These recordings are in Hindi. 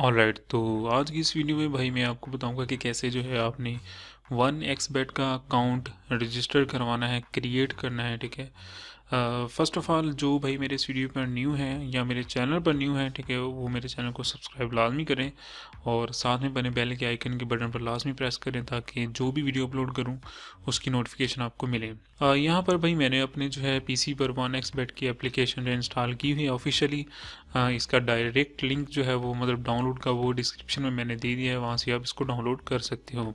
ऑल राइट right, तो आज की इस वीडियो में भाई मैं आपको बताऊंगा कि कैसे जो है आपने वन एक्स बेट का अकाउंट रजिस्टर करवाना है क्रिएट करना है ठीक है फर्स्ट ऑफ़ ऑल जो भाई मेरे इस वीडियो पर न्यू है या मेरे चैनल पर न्यू है ठीक है वो मेरे चैनल को सब्सक्राइब लाजमी करें और साथ में बने बेल के आइकन के बटन पर लाजमी प्रेस करें ताकि जो भी वीडियो अपलोड करूं उसकी नोटिफिकेशन आपको मिले यहाँ पर भाई मैंने अपने जो है पीसी पर वन एक्स बेट की एप्लीकेशन इंस्टॉल की हुई ऑफिशियली आ, हाँ, इसका डायरेक्ट लिंक जो है वो मतलब डाउनलोड का वो डिस्क्रिप्शन में मैंने दे दिया है वहाँ से आप इसको डाउनलोड कर सकते हो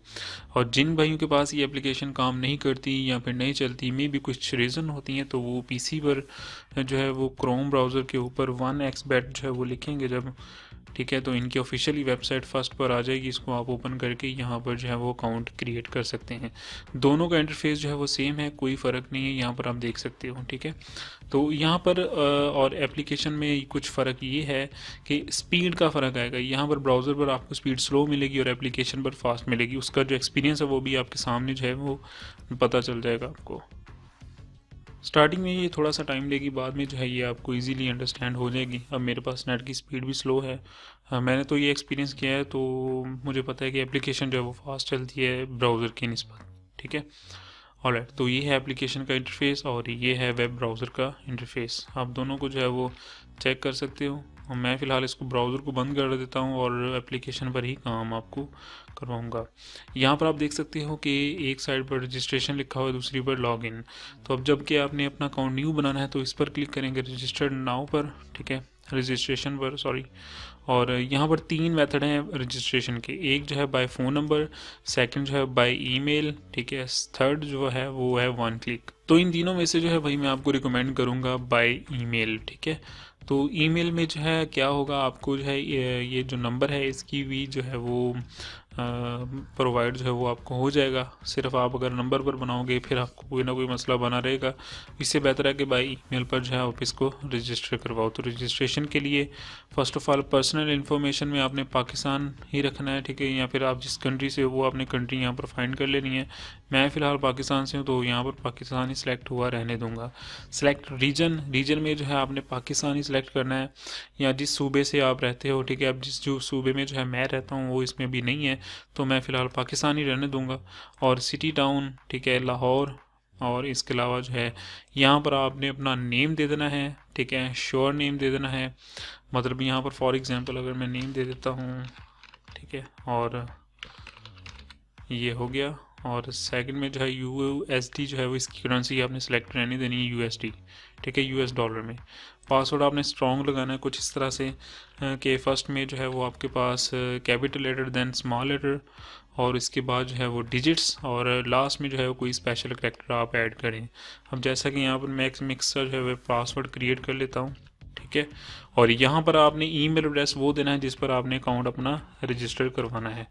और जिन भाइयों के पास ये एप्लीकेशन काम नहीं करती या फिर नहीं चलती मे भी कुछ रीज़न होती हैं तो वो पीसी पर जो है वो क्रोम ब्राउज़र के ऊपर वन एक्स बैट जो है वो लिखेंगे जब ठीक है तो इनकी ऑफिशियली वेबसाइट फर्स्ट पर आ जाएगी इसको आप ओपन करके यहाँ पर जो है वो अकाउंट क्रिएट कर सकते हैं दोनों का इंटरफेस जो है वो सेम है कोई फ़र्क नहीं है यहाँ पर आप देख सकते हो ठीक है तो यहाँ पर और एप्लीकेशन में कुछ फ़र्क ये है कि स्पीड का फ़र्क आएगा यहाँ पर ब्राउज़र पर आपको स्पीड स्लो मिलेगी और एप्लीकेशन पर फास्ट मिलेगी उसका जो एक्सपीरियंस है वो भी आपके सामने जो है वो पता चल जाएगा आपको स्टार्टिंग में ये थोड़ा सा टाइम लेगी बाद में जो है ये आपको इजीली अंडरस्टैंड हो जाएगी अब मेरे पास नेट की स्पीड भी स्लो है हाँ, मैंने तो ये एक्सपीरियंस किया है तो मुझे पता है कि एप्लीकेशन जो है वो फास्ट चलती है ब्राउज़र की नस्बत ठीक है और तो ये है एप्लीकेशन का इंटरफेस और ये है वेब ब्राउज़र का इंटरफेस आप दोनों को जो है वो चेक कर सकते हो और मैं फ़िलहाल इसको ब्राउज़र को बंद कर देता हूँ और एप्लीकेशन पर ही काम आपको करवाऊँगा यहाँ पर आप देख सकते हो कि एक साइड पर रजिस्ट्रेशन लिखा हुआ है दूसरी पर लॉगिन तो अब जबकि आपने अपना अकाउंट न्यू बनाना है तो इस पर क्लिक करेंगे रजिस्टर्ड नाव पर ठीक है रजिस्ट्रेशन पर सॉरी और यहाँ पर तीन मेथड हैं रजिस्ट्रेशन के एक जो है बाय फ़ोन नंबर सेकंड जो है बाय ईमेल ठीक है थर्ड जो है वो है वन क्लिक तो इन तीनों में से जो है भाई मैं आपको रिकमेंड करूँगा बाय ईमेल ठीक है तो ईमेल में जो है क्या होगा आपको जो है ये जो नंबर है इसकी भी जो है वो प्रोवाइड जो है वो आपको हो जाएगा सिर्फ आप अगर नंबर पर बनाओगे फिर आपको कोई ना कोई मसला बना रहेगा इससे बेहतर है कि बाई ईमेल पर जो है आप इसको रजिस्टर करवाओ तो रजिस्ट्रेशन के लिए first of all personal information में आपने पाकिस्तान ही रखना है ठीक है या फिर आप जिस कंट्री से हो वो आपने कंट्री यहाँ पर फाइंड कर लेनी है मैं फ़िलहाल पाकिस्तान से हूँ तो यहाँ पर पाकिस्तान ही सिलेक्ट हुआ रहने दूंगा सिलेक्ट रीजन रीजन में जो है आपने पाकिस्तान ही सिलेक्ट करना है या जिस सूबे से आप रहते हो ठीक है अब जिस जो सूबे में जो है मैं रहता हूँ वो इसमें भी नहीं है तो मैं फ़िलहाल पाकिस्तानी रहने दूंगा और सिटी टाउन ठीक है लाहौर और इसके अलावा जो है यहाँ पर आपने अपना नेम दे देना है ठीक है श्योर नेम दे देना है मतलब यहाँ पर फॉर एग्ज़ाम्पल अगर मैं नेम दे देता हूँ ठीक है और ये हो गया और सेकंड में जो है यू एस डी जो है वो इसकी करेंसी आपने सेलेक्ट रहने देनी है यू एस डी ठीक है यू एस डॉलर में पासवर्ड आपने स्ट्रॉन्ग लगाना है कुछ इस तरह से कि फर्स्ट में जो है वो आपके पास capital letter then small letter और इसके बाद जो है वो डिजिट्स और लास्ट में जो है वो कोई स्पेशल करेक्टर आप ऐड करें अब जैसा कि यहाँ पर मैं एक मिक्सर जो है वो पासवर्ड क्रिएट कर लेता हूँ ठीक है और यहाँ पर आपने ईमेल एड्रेस वो देना है जिस पर आपने अकाउंट अपना रजिस्टर करवाना है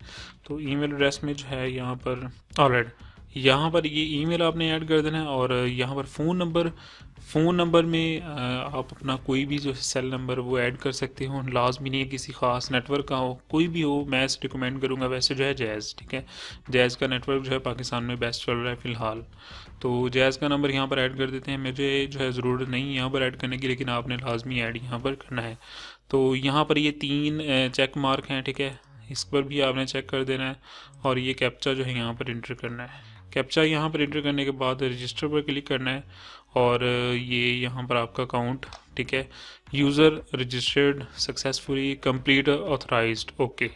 तो ईमेल एड्रेस में जो है यहाँ पर ऑलरेडी यहाँ पर ये ईमेल आपने ऐड कर देना है और यहाँ पर फ़ोन नंबर फ़ोन नंबर में आप अपना कोई भी जो सेल नंबर वो ऐड कर सकते हो लाजमी नहीं है किसी ख़ास नेटवर्क का हो कोई भी हो मैं रिकमेंड करूँगा वैसे जो है जैज़ ठीक है जैज़ का नेटवर्क जो है पाकिस्तान में बेस्ट चल रहा है फ़िलहाल तो जैज़ का नंबर यहाँ पर ऐड कर देते हैं मुझे जो है ज़रूरत नहीं यहाँ पर ऐड करने की लेकिन आपने लाजमी ऐड यहाँ पर करना है तो यहाँ पर ये तीन चेक मार्क हैं ठीक है इस पर भी आपने चेक कर देना है और ये कैप्चा जो है यहाँ पर इंटर करना है कैप्चा यहाँ पर एंटर करने के बाद रजिस्टर पर क्लिक करना है और ये यहाँ पर आपका अकाउंट ठीक है user registered successfully complete authorize okay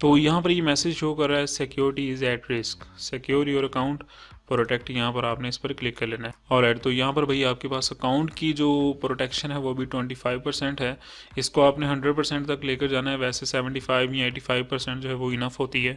तो यहाँ पर ये मैसेज शो कर रहा है security is at risk secure your account protect यहाँ पर आपने इस पर क्लिक कर लेना है और एड तो यहाँ पर भाई आपके पास अकाउंट की जो प्रोटेक्शन है वो भी 25 परसेंट है इसको आपने 100 परसेंट तक लेकर जाना है वैसे 75 या 85 परसेंट जो है वो इनफ होती है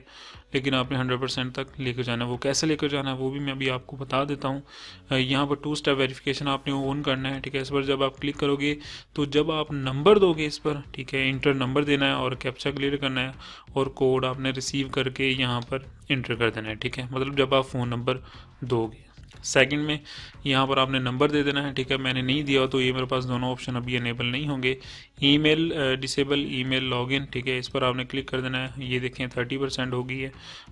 लेकिन आपने 100 परसेंट तक लेकर जाना है वो कैसे लेकर जाना है वो भी मैं अभी आपको बता देता हूँ यहाँ पर टू स्टेप वेरीफिकेशन आपने ऑन करना है ठीक है इस पर जब आप क्लिक करोगे तो जब आप नंबर दोगे इस पर ठीक है इंटर नंबर देना है और कैप्चा क्लियर करना है और कोड आपने रिसीव करके यहाँ पर इंटर कर देना है ठीक है मतलब जब आप फ़ोन नंबर दो हो गया सेकंड में यहाँ पर आपने नंबर दे देना है ठीक है मैंने नहीं दिया तो ये मेरे पास दोनों ऑप्शन अभी इनेबल नहीं होंगे ईमेल डिसेबल ईमेल लॉगिन ठीक है इस पर आपने क्लिक कर देना है ये देखें थर्टी परसेंट हो गई है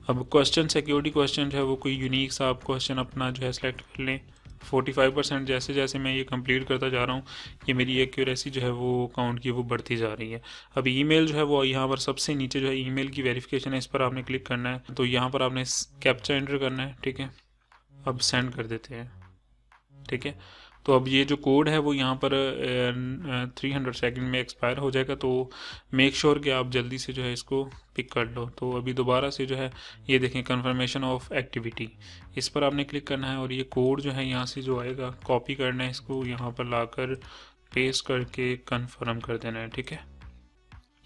अब क्वेश्चन सिक्योरिटी क्वेश्चन है वो कोई यूनिक सा आप क्वेश्चन अपना जो है सेलेक्ट कर लें फाइव परसेंट जैसे जैसे मैं ये कंप्लीट करता जा रहा हूँ ये मेरी एक्यूरेसी जो है वो काउंट की वो बढ़ती जा रही है अब मेल जो है वो यहाँ पर सबसे नीचे जो है मेल की वेरीफिकेशन है इस पर आपने क्लिक करना है तो यहाँ पर आपने कैप्चा एंटर करना है ठीक है अब सेंड कर देते हैं ठीक है तो अब ये जो कोड है वो यहाँ पर थ्री हंड्रेड सेकेंड में एक्सपायर हो जाएगा तो मेक श्योर sure कि आप जल्दी से जो है इसको पिक कर लो तो अभी दोबारा से जो है ये देखें कन्फर्मेशन ऑफ एक्टिविटी इस पर आपने क्लिक करना है और ये कोड जो है यहाँ से जो आएगा कॉपी करना है इसको यहाँ पर कर पेस्ट करके कन्फर्म कर देना है ठीक है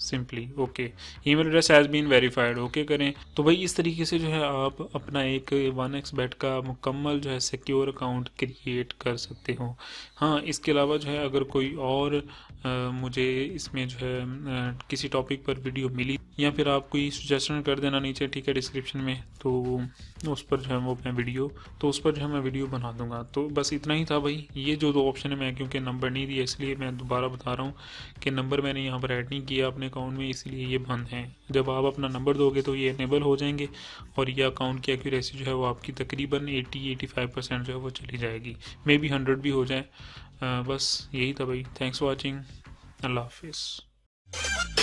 simply okay email address has been verified okay करें तो भाई इस तरीके से जो है आप अपना एक वन एक्स बैट का मुकम्मल जो है सिक्योर अकाउंट क्रिएट कर सकते हो हाँ इसके अलावा जो है अगर कोई और आ, मुझे इसमें जो है आ, किसी टॉपिक पर वीडियो मिली या फिर आप कोई सुजेशन कर देना नीचे ठीक है डिस्क्रिप्शन में तो तो उस पर जो है वो मैं वीडियो तो उस पर जो है मैं वीडियो बना दूंगा तो बस इतना ही था भाई ये जो दो ऑप्शन है मैं क्योंकि नंबर नहीं दिया इसलिए मैं दोबारा बता रहा हूँ कि नंबर मैंने यहाँ पर ऐड नहीं किया अपने अकाउंट में इसलिए ये बंद हैं जब आप अपना नंबर दोगे तो ये इनेबल हो जाएंगे और ये अकाउंट की एक्यूरेसी जो है वो आपकी तकरीबन एटी एटी फाइव परसेंट जो है वो चली जाएगी मे बी हंड्रेड भी हो जाए बस यही था भाई थैंक्स फॉर वॉचिंग अल्लाह हाफिज़